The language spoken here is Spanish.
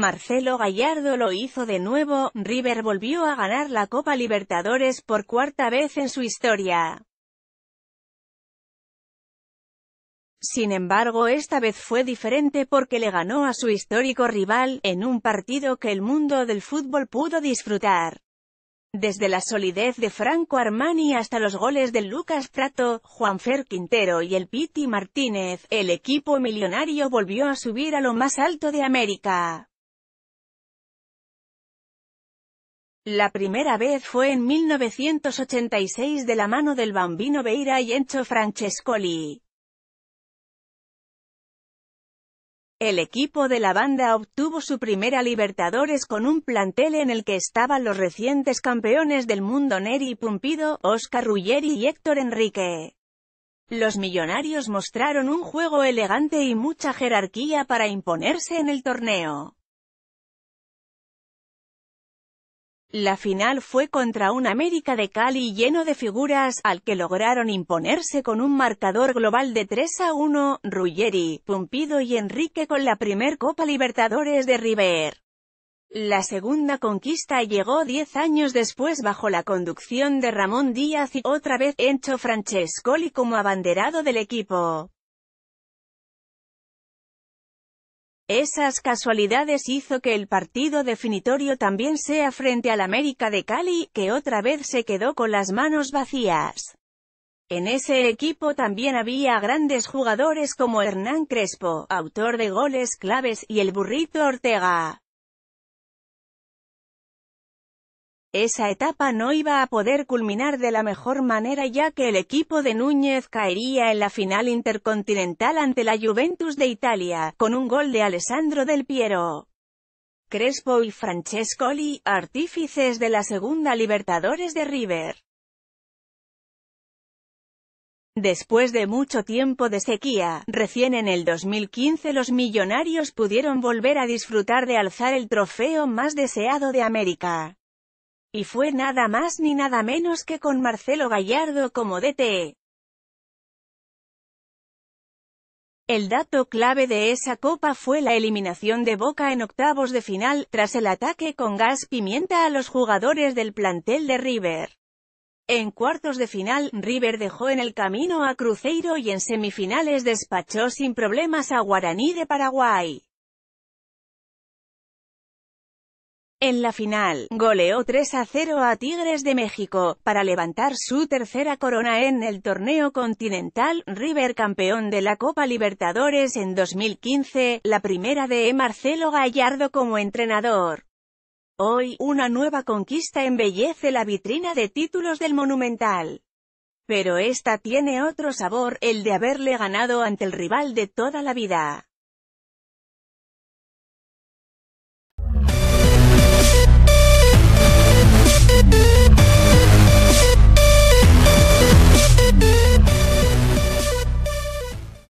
Marcelo Gallardo lo hizo de nuevo, River volvió a ganar la Copa Libertadores por cuarta vez en su historia. Sin embargo esta vez fue diferente porque le ganó a su histórico rival, en un partido que el mundo del fútbol pudo disfrutar. Desde la solidez de Franco Armani hasta los goles de Lucas Prato, Juanfer Quintero y el Piti Martínez, el equipo millonario volvió a subir a lo más alto de América. La primera vez fue en 1986 de la mano del Bambino Beira y Encho Francescoli. El equipo de la banda obtuvo su primera Libertadores con un plantel en el que estaban los recientes campeones del mundo Neri Pumpido, Oscar Ruggeri y Héctor Enrique. Los millonarios mostraron un juego elegante y mucha jerarquía para imponerse en el torneo. La final fue contra un América de Cali lleno de figuras, al que lograron imponerse con un marcador global de 3 a 1, Ruggeri, Pumpido y Enrique con la primer Copa Libertadores de River. La segunda conquista llegó 10 años después bajo la conducción de Ramón Díaz y otra vez Encho Francescoli como abanderado del equipo. Esas casualidades hizo que el partido definitorio también sea frente al América de Cali, que otra vez se quedó con las manos vacías. En ese equipo también había grandes jugadores como Hernán Crespo, autor de goles claves, y el Burrito Ortega. Esa etapa no iba a poder culminar de la mejor manera ya que el equipo de Núñez caería en la final intercontinental ante la Juventus de Italia, con un gol de Alessandro Del Piero. Crespo y Francescoli, artífices de la segunda Libertadores de River. Después de mucho tiempo de sequía, recién en el 2015 los millonarios pudieron volver a disfrutar de alzar el trofeo más deseado de América. Y fue nada más ni nada menos que con Marcelo Gallardo como DT. E. El dato clave de esa copa fue la eliminación de Boca en octavos de final, tras el ataque con gas pimienta a los jugadores del plantel de River. En cuartos de final, River dejó en el camino a Cruzeiro y en semifinales despachó sin problemas a Guaraní de Paraguay. En la final, goleó 3 a 0 a Tigres de México, para levantar su tercera corona en el torneo continental, River campeón de la Copa Libertadores en 2015, la primera de Marcelo Gallardo como entrenador. Hoy, una nueva conquista embellece la vitrina de títulos del Monumental. Pero esta tiene otro sabor, el de haberle ganado ante el rival de toda la vida. Thank you.